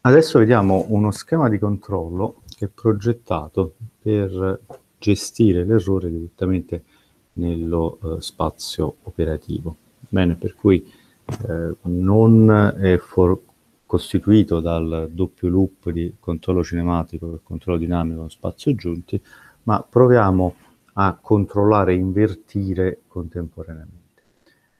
Adesso vediamo uno schema di controllo che è progettato per gestire l'errore direttamente nello eh, spazio operativo. Bene, per cui eh, non è for- costituito dal doppio loop di controllo cinematico e controllo dinamico nello spazio aggiunti, ma proviamo a controllare e invertire contemporaneamente.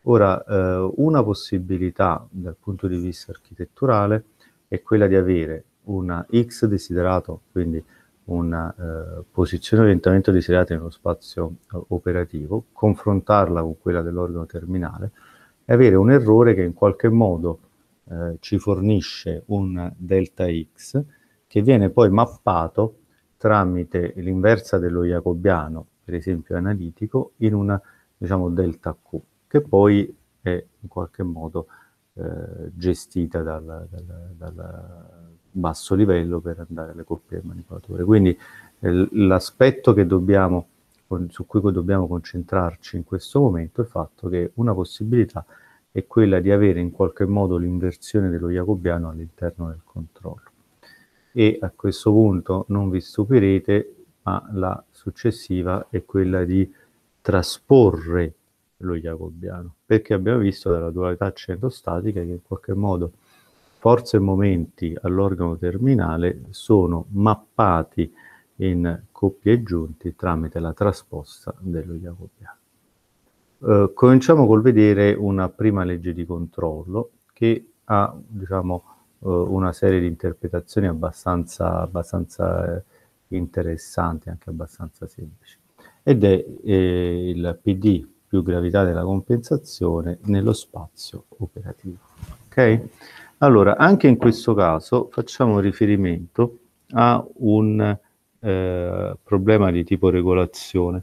Ora, eh, una possibilità dal punto di vista architetturale è quella di avere una X desiderato, quindi una eh, posizione orientamento desiderata nello spazio eh, operativo, confrontarla con quella dell'organo terminale e avere un errore che in qualche modo eh, ci fornisce un delta X che viene poi mappato tramite l'inversa dello jacobiano, per esempio analitico, in una diciamo delta Q, che poi è in qualche modo eh, gestita dal, dal, dal, basso livello per andare alle coppie del manipolatore. Quindi eh, l'aspetto su cui dobbiamo concentrarci in questo momento è il fatto che una possibilità è quella di avere in qualche modo l'inversione dello jacobiano all'interno del controllo. E a questo punto non vi stupirete, ma la successiva è quella di trasporre lo jacobiano, perché abbiamo visto dalla dualità centrostatica che in qualche modo forze e momenti all'organo terminale sono mappati in coppie giunti tramite la trasposta dello jacobiano. Eh, cominciamo col vedere una prima legge di controllo che ha diciamo, eh, una serie di interpretazioni abbastanza, abbastanza eh, interessanti, anche abbastanza semplici, ed è eh, il PD più gravità della compensazione nello spazio operativo. Ok? Allora, anche in questo caso facciamo riferimento a un eh, problema di tipo regolazione,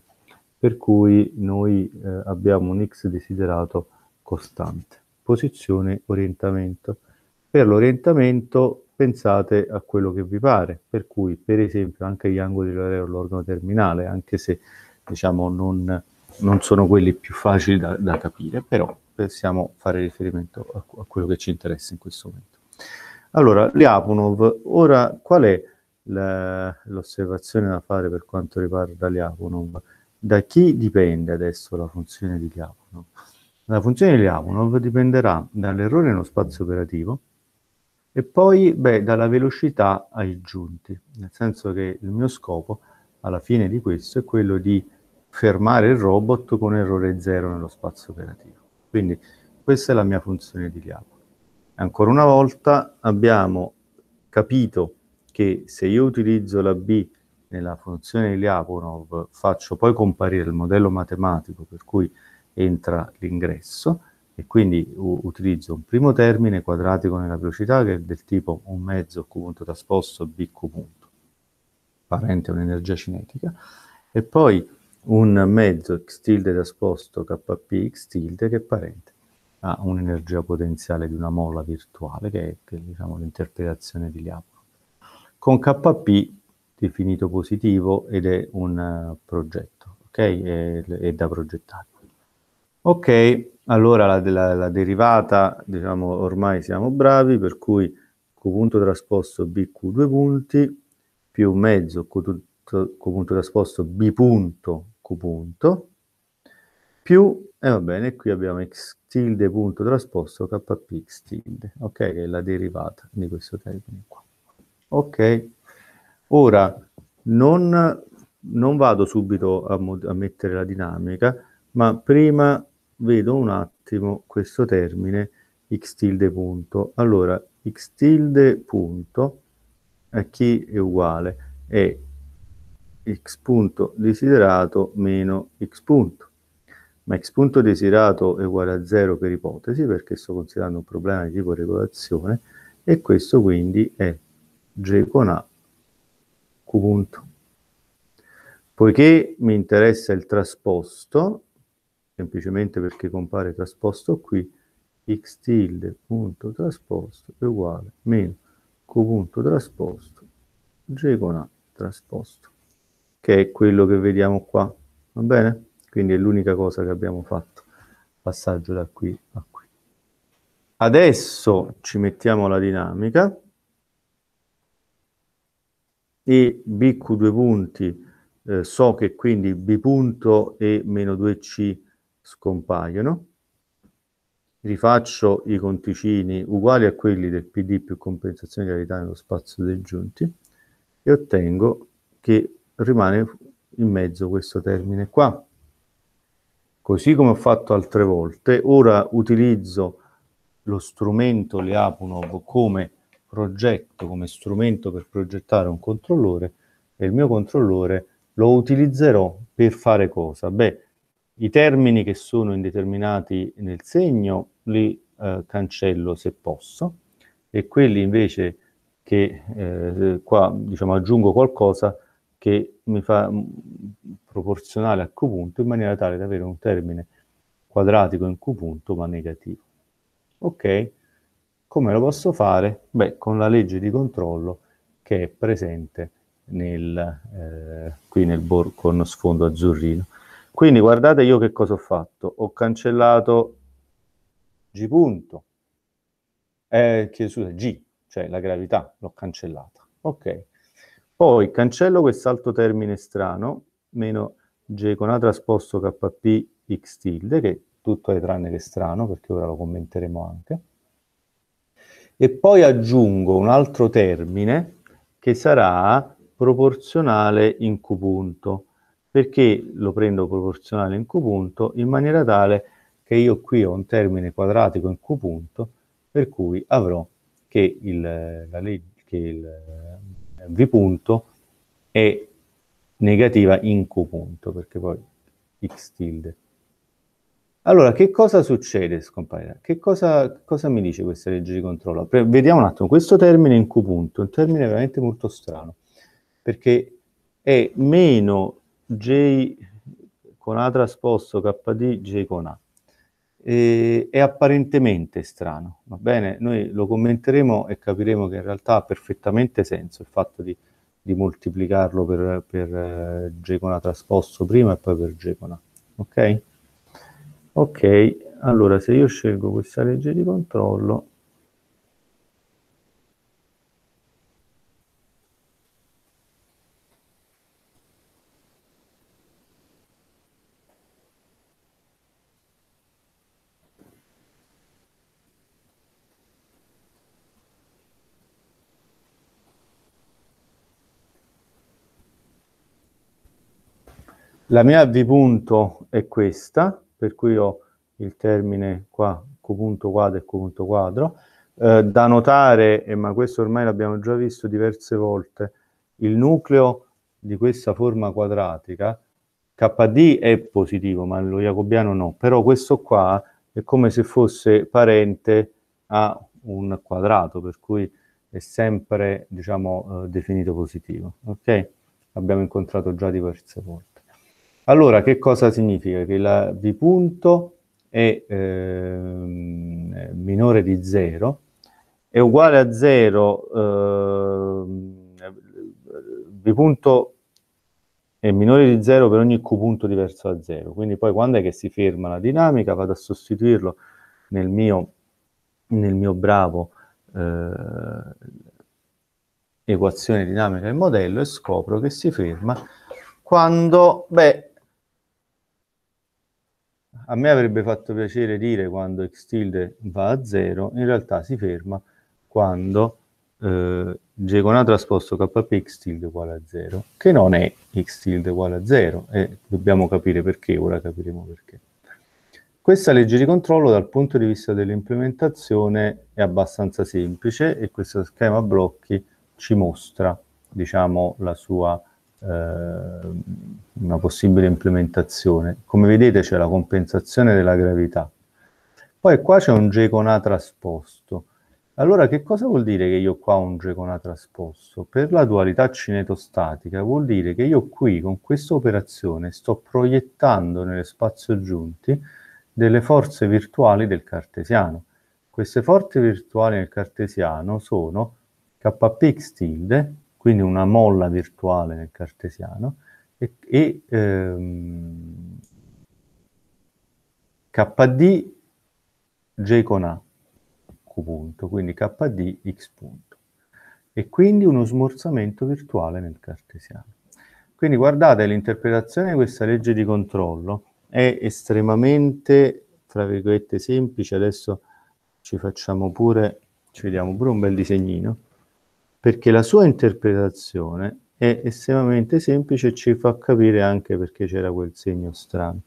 per cui noi eh, abbiamo un x desiderato costante, posizione, orientamento. Per l'orientamento pensate a quello che vi pare, per cui per esempio anche gli angoli dell'organo terminale, anche se diciamo non non sono quelli più facili da, da capire, però possiamo fare riferimento a, a, quello che ci interessa in questo momento. Allora, Lyapunov, ora qual è la, l'osservazione da fare per quanto riguarda Lyapunov? Da chi dipende adesso la funzione di Lyapunov? La funzione di Lyapunov dipenderà dall'errore nello spazio operativo e poi beh, dalla velocità ai giunti, nel senso che il mio scopo alla fine di questo è quello di fermare il robot con errore zero nello spazio operativo. Quindi questa è la mia funzione di Liapo. Ancora una volta abbiamo capito che se io utilizzo la B nella funzione di Lyapunov faccio poi comparire il modello matematico per cui entra l'ingresso e quindi utilizzo un primo termine quadratico nella velocità che è del tipo un mezzo Q punto trasposto B Q punto, parente un'energia cinetica, e poi un mezzo x tilde trasposto kp x tilde che è parente a un'energia potenziale di una molla virtuale, che è, che diciamo, l'interpretazione di Liapolo. Con kp definito positivo ed è un uh, progetto, ok? È, è, da progettare. Ok, allora la, la, la, derivata, diciamo, ormai siamo bravi, per cui q punto trasposto bq due punti più mezzo q, punto trasposto b punto punto più, e eh, va bene, qui abbiamo x tilde punto trasposto kpx tilde, ok, che è la derivata di questo termine qua. Ok, ora non, non vado subito a, a mettere la dinamica, ma prima vedo un attimo questo termine x tilde punto. Allora, x tilde punto a chi è uguale? È x punto desiderato meno x punto. Ma x punto desiderato è uguale a 0 per ipotesi, perché sto considerando un problema di tipo regolazione, e questo quindi è g con a q punto. Poiché mi interessa il trasposto, semplicemente perché compare trasposto qui, x tilde punto trasposto è uguale a meno q punto trasposto g con a trasposto che è quello che vediamo qua, va bene? Quindi è l'unica cosa che abbiamo fatto, passaggio da qui a qui. Adesso ci mettiamo la dinamica e BQ due punti, eh, so che quindi B punto e meno 2C scompaiono, rifaccio i conticini uguali a quelli del PD più compensazione di cavità nello spazio dei giunti e ottengo che rimane in mezzo questo termine qua. Così come ho fatto altre volte, ora utilizzo lo strumento Liapunov come progetto, come strumento per progettare un controllore e il mio controllore lo utilizzerò per fare cosa? Beh, i termini che sono indeterminati nel segno li eh, cancello se posso e quelli invece che eh, qua diciamo aggiungo qualcosa che mi fa mm, proporzionale a Q punto in maniera tale da avere un termine quadratico in Q punto ma negativo. Ok, come lo posso fare? Beh, con la legge di controllo che è presente nel, eh, qui nel borgo con sfondo azzurrino. Quindi guardate io che cosa ho fatto. Ho cancellato G punto, eh, chiedo scusa, G, cioè la gravità, l'ho cancellata. Ok, poi cancello quest'altro termine strano, meno g con a trasposto kp x tilde, che tutto è tranne che strano, perché ora lo commenteremo anche. E poi aggiungo un altro termine che sarà proporzionale in q punto. Perché lo prendo proporzionale in q punto? In maniera tale che io qui ho un termine quadratico in q punto, per cui avrò che il, la legge, che il, V punto e negativa in Q punto, perché poi X tilde. Allora, che cosa succede, scomparirà? Che cosa, cosa, mi dice questa legge di controllo? Pre vediamo un attimo, questo termine in Q punto, un termine veramente molto strano, perché è meno J con A trasposto KD J con A eh, è apparentemente strano, va bene? Noi lo commenteremo e capiremo che in realtà ha perfettamente senso il fatto di, di moltiplicarlo per, per eh, Gecona trasposto prima e poi per Gecona, ok? Ok, allora se io scelgo questa legge di controllo La mia V punto è questa, per cui ho il termine qua, Q punto quadro e Q punto quadro. Eh, da notare, eh, ma questo ormai l'abbiamo già visto diverse volte, il nucleo di questa forma quadratica, KD è positivo, ma lo jacobiano no, però questo qua è come se fosse parente a un quadrato, per cui è sempre, diciamo, eh, definito positivo, ok? L'abbiamo incontrato già diverse volte. Allora, che cosa significa? Che la V punto è ehm, minore di 0, è uguale a 0, ehm, V punto è minore di 0 per ogni Q punto diverso da 0. Quindi poi quando è che si ferma la dinamica vado a sostituirlo nel mio, nel mio bravo eh, equazione dinamica del modello e scopro che si ferma quando, beh, a me avrebbe fatto piacere dire quando x tilde va a 0, in realtà si ferma quando eh, Gegon ha trasposto kp x tilde uguale a 0, che non è x tilde uguale a 0 e dobbiamo capire perché, ora capiremo perché. Questa legge di controllo dal punto di vista dell'implementazione è abbastanza semplice e questo schema blocchi ci mostra diciamo, la sua eh, una possibile implementazione. Come vedete c'è la compensazione della gravità. Poi qua c'è un G con A trasposto. Allora che cosa vuol dire che io qua ho un G con A trasposto? Per la dualità cinetostatica vuol dire che io qui con questa operazione sto proiettando nelle spazio aggiunti delle forze virtuali del cartesiano. Queste forze virtuali nel cartesiano sono kpx tilde quindi una molla virtuale nel cartesiano, e, e ehm, KD J con A, Q punto, quindi KD X punto. E quindi uno smorzamento virtuale nel cartesiano. Quindi guardate, l'interpretazione di questa legge di controllo è estremamente, tra virgolette, semplice. Adesso ci facciamo pure, ci vediamo pure un bel disegnino perché la sua interpretazione è estremamente semplice e ci fa capire anche perché c'era quel segno strano.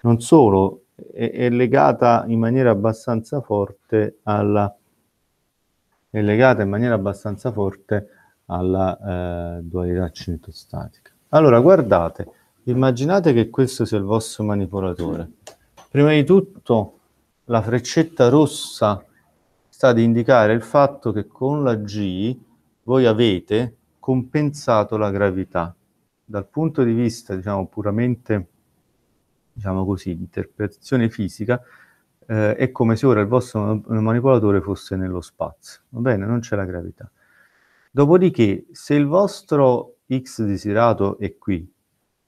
Non solo, è, è legata in maniera abbastanza forte alla è legata in maniera abbastanza forte alla eh, dualità cinetostatica. Allora, guardate, immaginate che questo sia il vostro manipolatore. Prima di tutto, la freccetta rossa sta ad indicare il fatto che con la G voi avete compensato la gravità. Dal punto di vista, diciamo, puramente, diciamo così, interpretazione fisica, eh, è come se ora il vostro manipolatore fosse nello spazio, va bene? Non c'è la gravità. Dopodiché, se il vostro x desiderato è qui,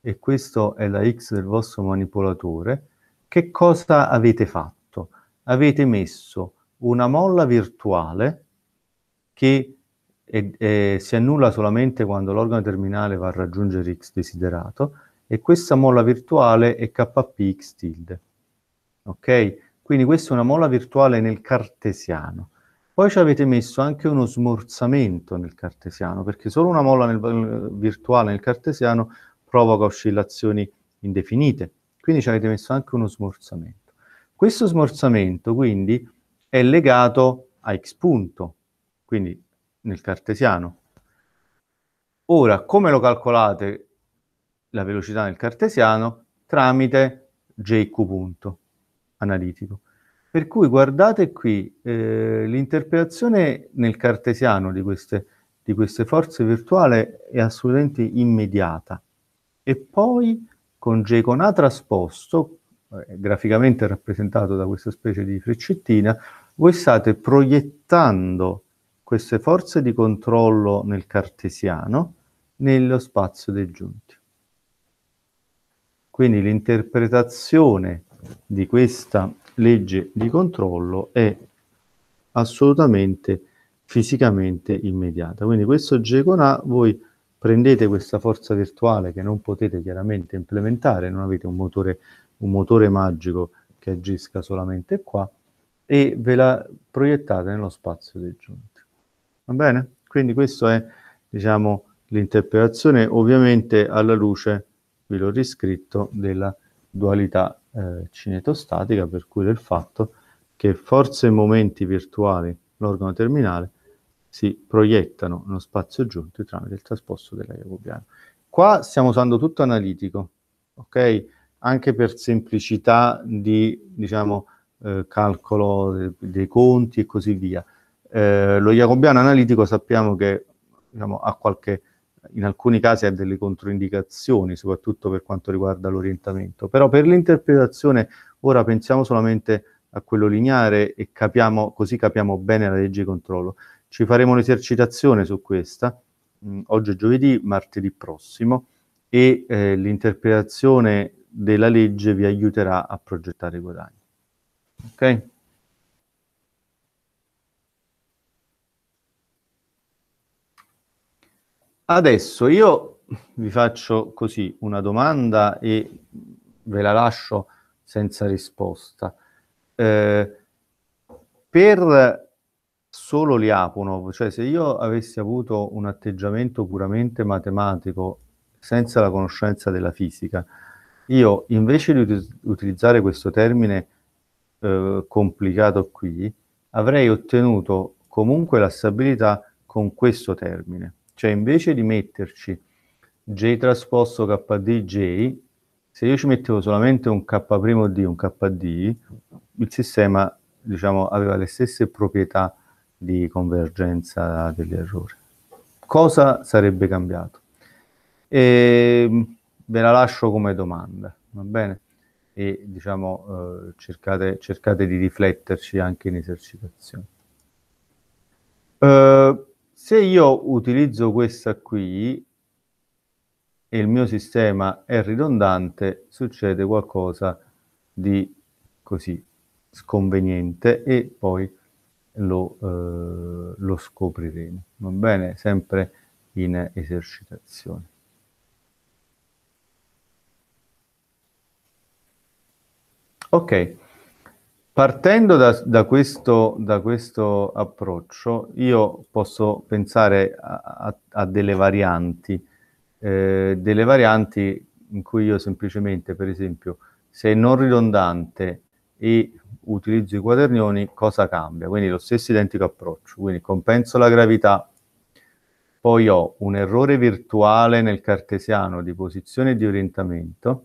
e questa è la x del vostro manipolatore, che cosa avete fatto? Avete messo una molla virtuale che e, e si annulla solamente quando l'organo terminale va a raggiungere x desiderato e questa molla virtuale è kpx tilde. Ok? Quindi questa è una molla virtuale nel cartesiano. Poi ci avete messo anche uno smorzamento nel cartesiano, perché solo una molla nel, virtuale nel cartesiano provoca oscillazioni indefinite. Quindi ci avete messo anche uno smorzamento. Questo smorzamento, quindi, è legato a x punto. Quindi nel cartesiano. Ora, come lo calcolate la velocità nel cartesiano? Tramite JQ punto analitico. Per cui guardate qui eh, l'interpretazione nel cartesiano di queste, di queste forze virtuali è assolutamente immediata. E poi con J con A trasposto, eh, graficamente rappresentato da questa specie di freccettina, voi state proiettando queste forze di controllo nel cartesiano nello spazio dei giunti. Quindi l'interpretazione di questa legge di controllo è assolutamente fisicamente immediata. Quindi questo G A voi prendete questa forza virtuale che non potete chiaramente implementare, non avete un motore, un motore magico che agisca solamente qua, e ve la proiettate nello spazio dei giunti. Va bene? Quindi questa è, diciamo, l'interpretazione, ovviamente alla luce, ve l'ho riscritto, della dualità eh, cinetostatica, per cui del fatto che forze e momenti virtuali, l'organo terminale, si proiettano nello spazio giunto tramite il trasposto della Jacobiana. Qua stiamo usando tutto analitico, ok? Anche per semplicità di, diciamo, eh, calcolo dei conti e così via. Eh, lo Jacobiano analitico sappiamo che diciamo, qualche, in alcuni casi ha delle controindicazioni, soprattutto per quanto riguarda l'orientamento, però per l'interpretazione ora pensiamo solamente a quello lineare e capiamo, così capiamo bene la legge di controllo. Ci faremo un'esercitazione su questa, mh, mm, oggi è giovedì, martedì prossimo, e eh, l'interpretazione della legge vi aiuterà a progettare i guadagni. Okay? Adesso io vi faccio così una domanda e ve la lascio senza risposta. Eh, per solo Liapunov, cioè se io avessi avuto un atteggiamento puramente matematico senza la conoscenza della fisica, io invece di utilizzare questo termine eh, complicato qui, avrei ottenuto comunque la stabilità con questo termine. Cioè invece di metterci J trasposto KDJ, se io ci mettevo solamente un K'D, un KD, il sistema diciamo, aveva le stesse proprietà di convergenza dell'errore. Cosa sarebbe cambiato? E ehm, ve la lascio come domanda, va bene? E diciamo, eh, cercate, cercate, di rifletterci anche in esercitazione. Eh, se io utilizzo questa qui e il mio sistema è ridondante, succede qualcosa di così sconveniente e poi lo, eh, lo scopriremo. Va bene? Sempre in esercitazione. Ok, Partendo da, da, questo, da, questo, approccio, io posso pensare a, a, a delle varianti, eh, delle varianti in cui io semplicemente, per esempio, se è non ridondante e utilizzo i quaternioni, cosa cambia? Quindi lo stesso identico approccio, quindi compenso la gravità, poi ho un errore virtuale nel cartesiano di posizione e di orientamento,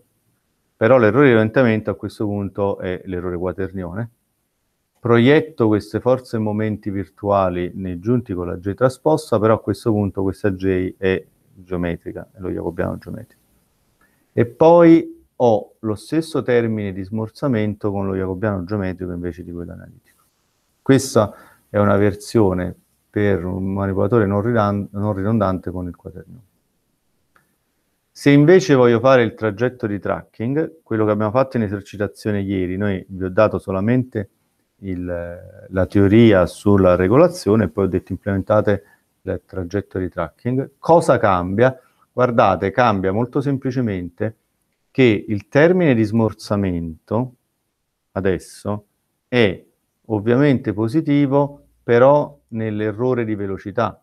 però l'errore di orientamento a questo punto è l'errore quaternione. Proietto queste forze e momenti virtuali nei giunti con la J trasposta, però a questo punto questa J è geometrica, è lo jacobiano geometrico. E poi ho lo stesso termine di smorzamento con lo jacobiano geometrico invece di quello analitico. Questa è una versione per un manipolatore non ridondante con il quaternione. Se invece voglio fare il tragetto di tracking, quello che abbiamo fatto in esercitazione ieri, noi vi ho dato solamente il, la teoria sulla regolazione e poi ho detto implementate il tragetto di tracking. Cosa cambia? Guardate, cambia molto semplicemente che il termine di smorzamento adesso è ovviamente positivo, però nell'errore di velocità.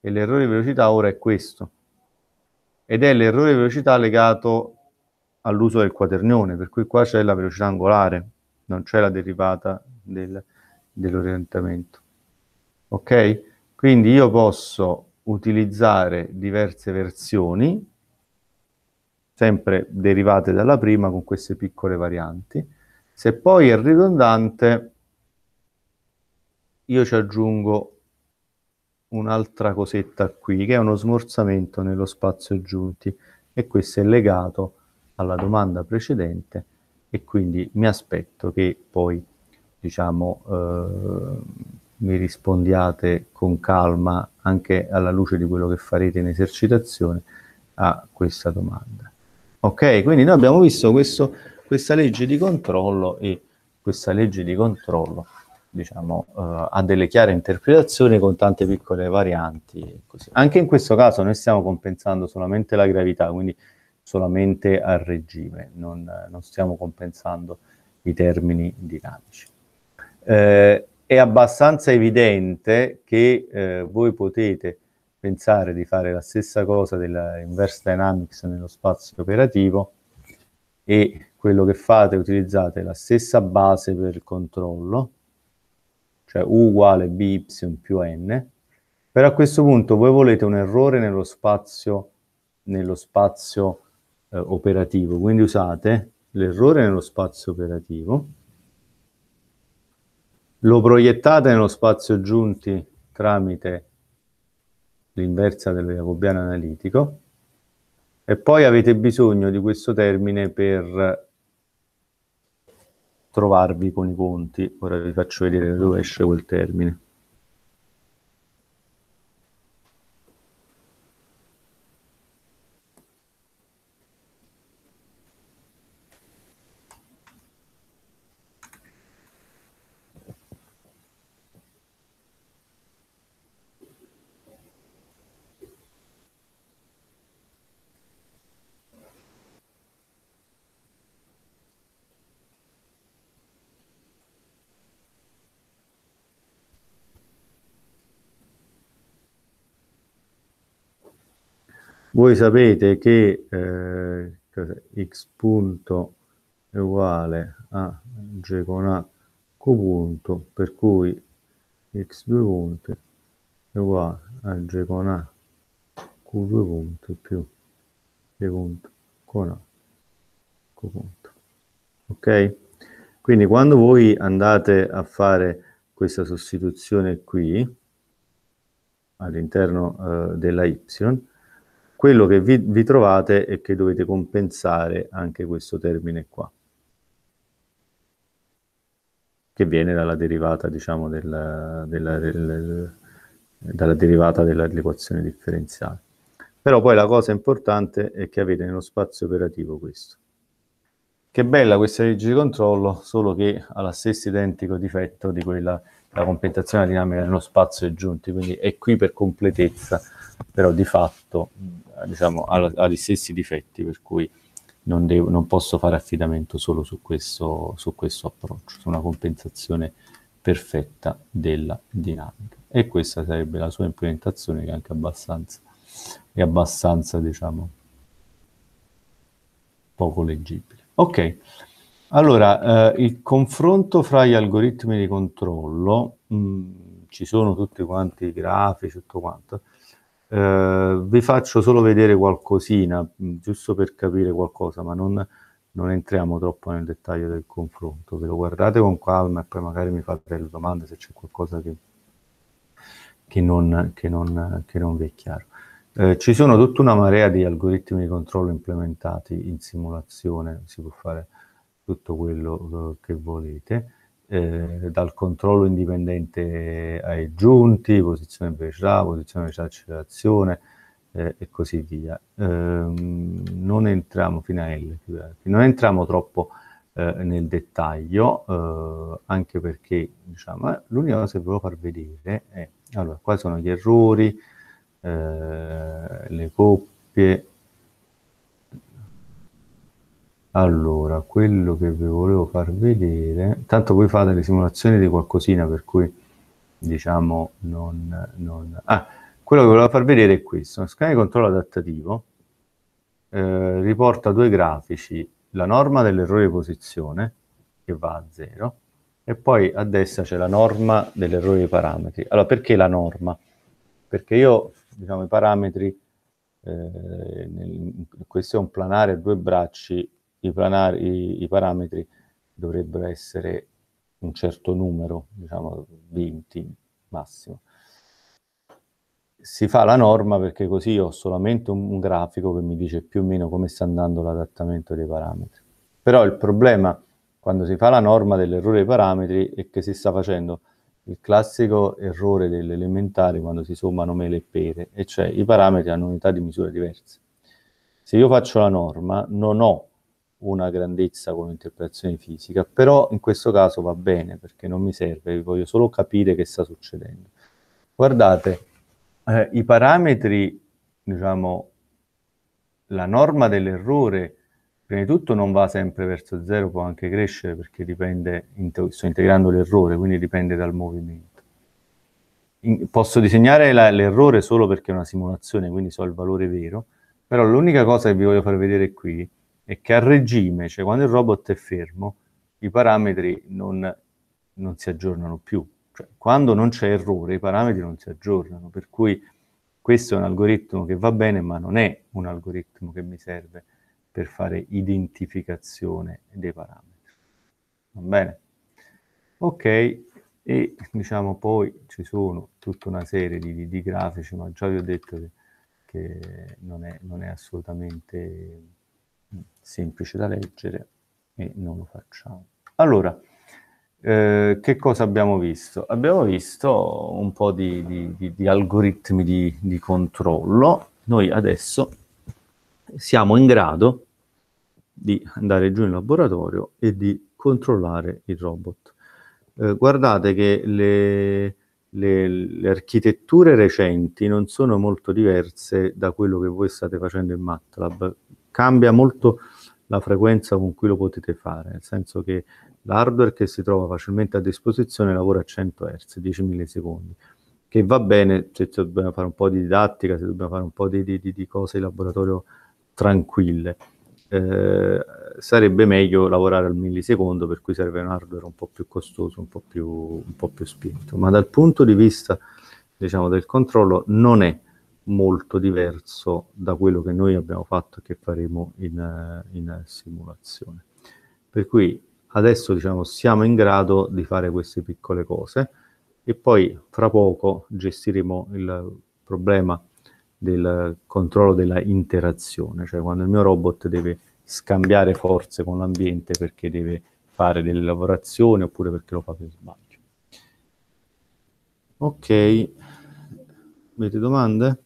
E l'errore di velocità ora è questo ed è l'errore di velocità legato all'uso del quaternione, per cui qua c'è la velocità angolare, non c'è la derivata del, dell'orientamento. Ok? Quindi io posso utilizzare diverse versioni, sempre derivate dalla prima con queste piccole varianti. Se poi è ridondante, io ci aggiungo un'altra cosetta qui che è uno smorzamento nello spazio giunti e questo è legato alla domanda precedente e quindi mi aspetto che poi diciamo eh, mi rispondiate con calma anche alla luce di quello che farete in esercitazione a questa domanda. Ok, quindi noi abbiamo visto questo, questa legge di controllo e questa legge di controllo diciamo, eh, ha delle chiare interpretazioni con tante piccole varianti. Così. Anche in questo caso noi stiamo compensando solamente la gravità, quindi solamente al regime, non, non stiamo compensando i termini dinamici. Eh, è abbastanza evidente che eh, voi potete pensare di fare la stessa cosa dell'inverse dynamics nello spazio operativo e quello che fate utilizzate la stessa base per il controllo cioè u uguale by più n, però a questo punto voi volete un errore nello spazio, nello spazio eh, operativo, quindi usate l'errore nello spazio operativo, lo proiettate nello spazio giunti tramite l'inversa del jacobiano analitico, e poi avete bisogno di questo termine per trovarvi con i conti. Ora vi faccio vedere dove esce quel termine. Voi sapete che eh, x punto è uguale a g con a q punto, per cui x due punti è uguale a g con a q2 punti più g punto con a q punto. Ok? Quindi quando voi andate a fare questa sostituzione qui, all'interno eh, della y, quello che vi, vi trovate e che dovete compensare anche questo termine qua, che viene dalla derivata, diciamo, della, della, del, dalla derivata dell'equazione differenziale. Però poi la cosa importante è che avete nello spazio operativo questo. Che bella questa legge di controllo, solo che ha lo stesso identico difetto di quella la compensazione dinamica nello spazio è giunti, quindi è qui per completezza però di fatto diciamo, ha, ha, gli stessi difetti, per cui non, devo, non posso fare affidamento solo su questo, su questo, approccio, su una compensazione perfetta della dinamica. E questa sarebbe la sua implementazione che è anche abbastanza, è abbastanza diciamo, poco leggibile. Ok, allora eh, il confronto fra gli algoritmi di controllo, mh, mm, ci sono tutti quanti i grafici, tutto quanto, eh, vi faccio solo vedere qualcosina, mm, giusto per capire qualcosa, ma non, non, entriamo troppo nel dettaglio del confronto. Ve lo guardate con calma e poi magari mi fate le domande se c'è qualcosa che, che, non, che, non, che non vi è chiaro. Eh, ci sono tutta una marea di algoritmi di controllo implementati in simulazione, si può fare tutto quello eh, che volete eh, dal controllo indipendente ai giunti, posizione velocità, posizione velocità accelerazione eh, e così via. Ehm, non entriamo fino a L, non entriamo troppo eh, nel dettaglio, eh, anche perché diciamo, eh, l'unica cosa che volevo far vedere è, allora qua sono gli errori, le coppie, allora, quello che vi volevo far vedere, tanto voi fate le simulazioni di qualcosina per cui diciamo non, non... Ah, quello che volevo far vedere è questo, uno scan di controllo adattativo eh, riporta due grafici, la norma dell'errore di posizione che va a zero, e poi a destra c'è la norma dell'errore dei parametri. Allora, perché la norma? Perché io, diciamo, i parametri, eh, nel, questo è un planare a due bracci, i, planari, i, i parametri dovrebbero essere un certo numero, diciamo 20 massimo. Si fa la norma perché così ho solamente un, un grafico che mi dice più o meno come sta andando l'adattamento dei parametri. Però il problema quando si fa la norma dell'errore dei parametri è che si sta facendo il classico errore dell'elementare quando si sommano mele e pere, e cioè i parametri hanno unità di misura diverse. Se io faccio la norma, non ho una grandezza con un'interpretazione fisica, però in questo caso va bene perché non mi serve, voglio solo capire che sta succedendo. Guardate, eh, i parametri, diciamo, la norma dell'errore, prima di tutto non va sempre verso zero, può anche crescere perché dipende, sto integrando l'errore, quindi dipende dal movimento. posso disegnare la, l'errore solo perché è una simulazione, quindi so il valore vero, però l'unica cosa che vi voglio far vedere qui è che a regime, cioè quando il robot è fermo, i parametri non, non si aggiornano più. Cioè, quando non c'è errore, i parametri non si aggiornano, per cui questo è un algoritmo che va bene, ma non è un algoritmo che mi serve per fare identificazione dei parametri. Va bene? Ok, e diciamo poi ci sono tutta una serie di, di grafici, ma già vi ho detto che, che non, è, non è assolutamente semplice da leggere e non lo facciamo. Allora, eh, che cosa abbiamo visto? Abbiamo visto un po' di, di, di, di algoritmi di controllo. Noi adesso siamo in grado di andare giù in laboratorio e di controllare il robot. Eh, guardate che le, le, le, architetture recenti non sono molto diverse da quello che voi state facendo in MATLAB cambia molto la frequenza con cui lo potete fare, nel senso che l'hardware che si trova facilmente a disposizione lavora a 100 Hz, 10 millisecondi, che va bene se dobbiamo fare un po' di didattica, se dobbiamo fare un po' di, di, di cose in laboratorio tranquille. Eh, sarebbe meglio lavorare al millisecondo, per cui serve un hardware un po' più costoso, un po' più, un po più spinto. Ma dal punto di vista diciamo, del controllo non è molto diverso da quello che noi abbiamo fatto e che faremo in, eh, in simulazione. Per cui adesso diciamo, siamo in grado di fare queste piccole cose e poi fra poco gestiremo il problema del controllo della interazione, cioè quando il mio robot deve scambiare forze con l'ambiente perché deve fare delle lavorazioni oppure perché lo fa per sbaglio. Ok, avete domande?